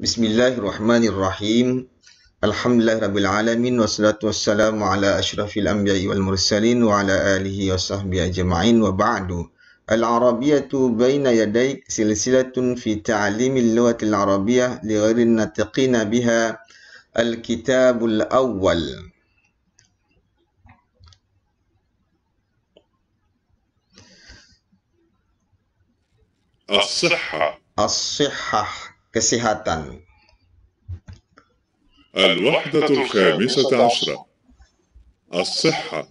بسم الله الرحمن الرحيم الحمد لله رب العالمين والصلاة والسلام على أشرف الأنبياء والمرسلين وعلى آله وصحبه أجمعين وبعد العربية بين يديك سلسلة في تعليم اللغة العربية لغير الناطقين بها الكتاب الأول الصحة الصحة kesehatan. الوحدة الخامسة عشرة الصحة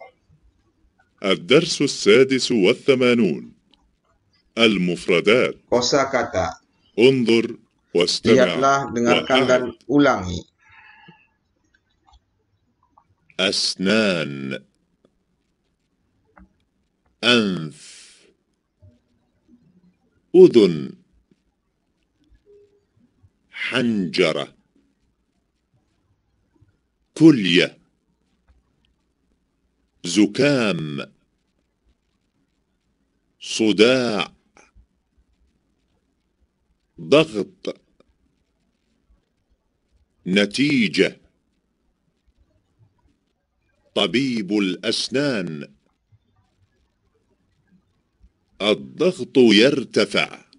الدرس السادس والثمانون المفردات kosakata انظر واستمع lihatlah dengarkan dan ulangi أسنان أنف أذن حنجرة كلية زكام صداع ضغط نتيجة طبيب الأسنان الضغط يرتفع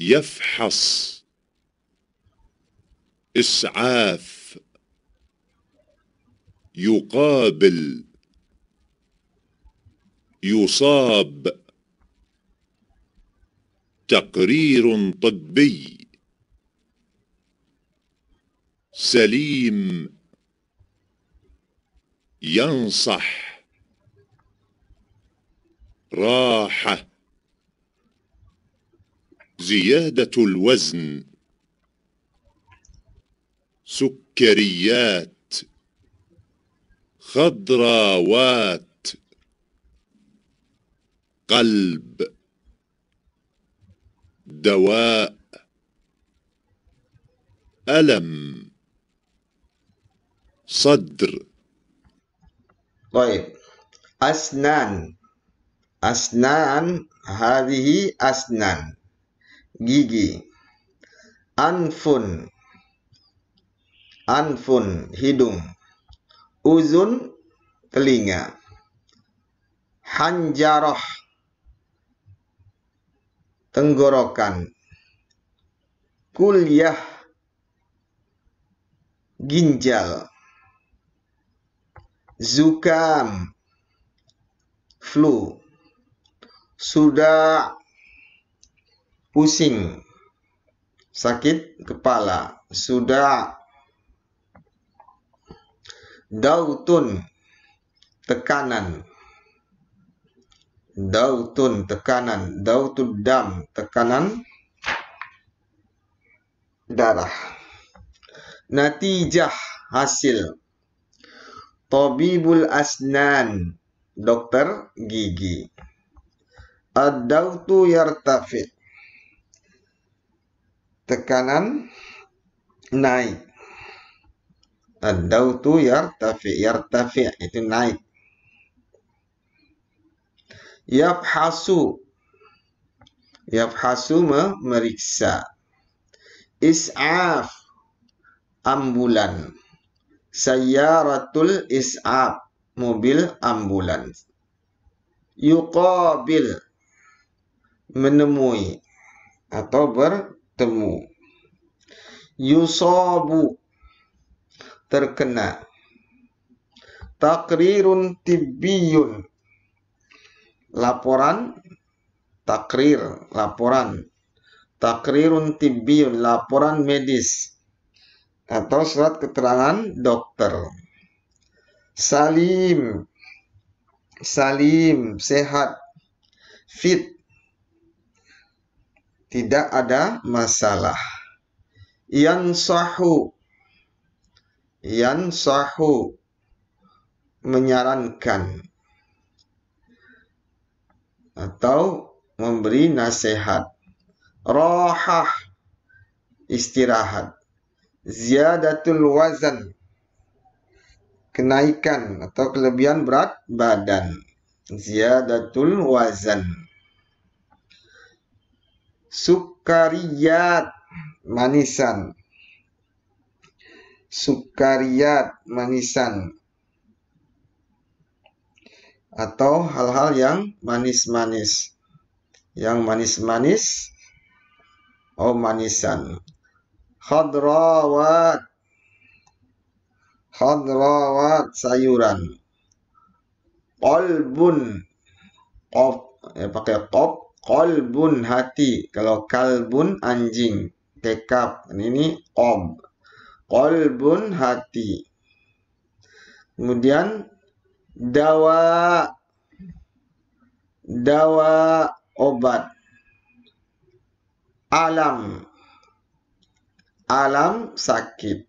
يفحص إسعاف يقابل يصاب تقرير طبي سليم ينصح راحه زيادة الوزن سكريات خضراوات قلب دواء ألم صدر طيب أسنان أسنان هذه أسنان gigi anfun anfun hidung uzun telinga hanjaroh tenggorokan kuliah ginjal zukam flu sudah pusing, sakit kepala, sudah dautun tekanan dautun tekanan dautun dam tekanan darah natijah hasil tobibul asnan dokter gigi adautu yartafit tekanan naik Adau tu yartafi yartafi itu naik yabhasu yabhasu memeriksa is'af ambulan sayyaratul is'af mobil ambulan yuqabil menemui atau ber temu yusobu terkena takrirun tibbiyun laporan takrir laporan takrirun tibbiyun laporan medis atau surat keterangan dokter salim salim sehat fit tidak ada masalah. Yan sahu Yan sahu menyarankan atau memberi nasihat. Rohah istirahat. Ziyadatul wazan kenaikan atau kelebihan berat badan. Ziyadatul wazan. Sukariat manisan. Sukariat manisan. Atau hal-hal yang manis-manis. Yang manis-manis. Oh manisan. Khadrawat. Khadrawat sayuran. qalbun qaf Ya, eh, pakai qaf kolbun hati kalau kalbun anjing tekap ini ob. kolbun hati kemudian dawa dawa obat alam alam sakit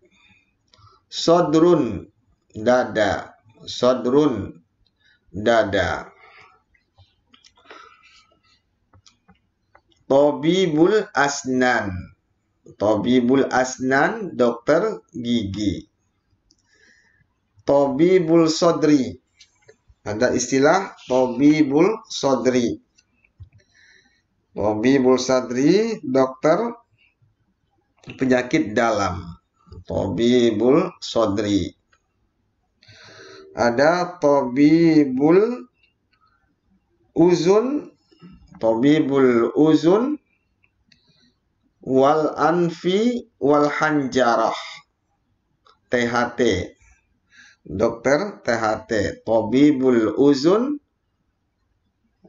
sodrun dada sodrun dada Tobibul Asnan. Tobibul Asnan, dokter gigi. Tobibul Sodri. Ada istilah Tobibul Sodri. Tobibul Sodri dokter penyakit dalam. Tobibul Sodri. Ada Tobibul Uzun tabibul uzun wal anfi wal hanjarah THT dokter THT tabibul uzun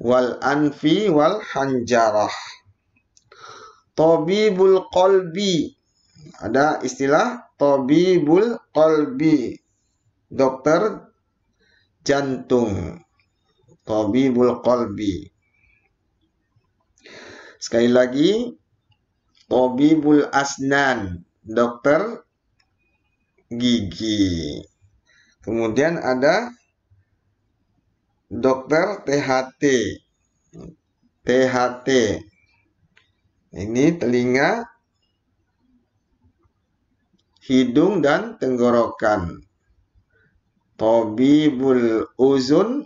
wal anfi wal hanjarah tabibul qalbi ada istilah tabibul qalbi dokter jantung tabibul qalbi Sekali lagi, Tobibul Asnan, dokter gigi. Kemudian ada dokter THT. THT. Ini telinga, hidung dan tenggorokan. Tobibul uzun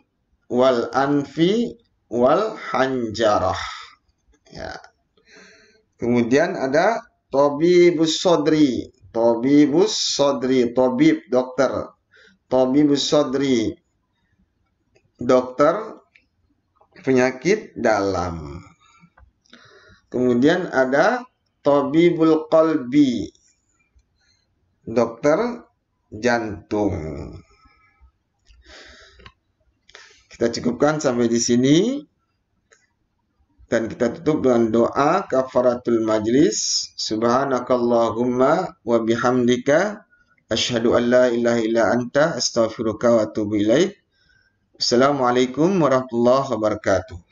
wal anfi wal hanjarah ya kemudian ada Tobi Busodri, Tobi Busodri, Tobi dokter Tobi Busodri dokter penyakit dalam kemudian ada Tobi Bulkolbi dokter jantung kita cukupkan sampai di sini dan kita tutup dengan doa kafaratul majlis subhanakallahumma wa bihamdika ashhadu alla ilaha illa anta astaghfiruka wa atubu ilaik assalamualaikum warahmatullahi wabarakatuh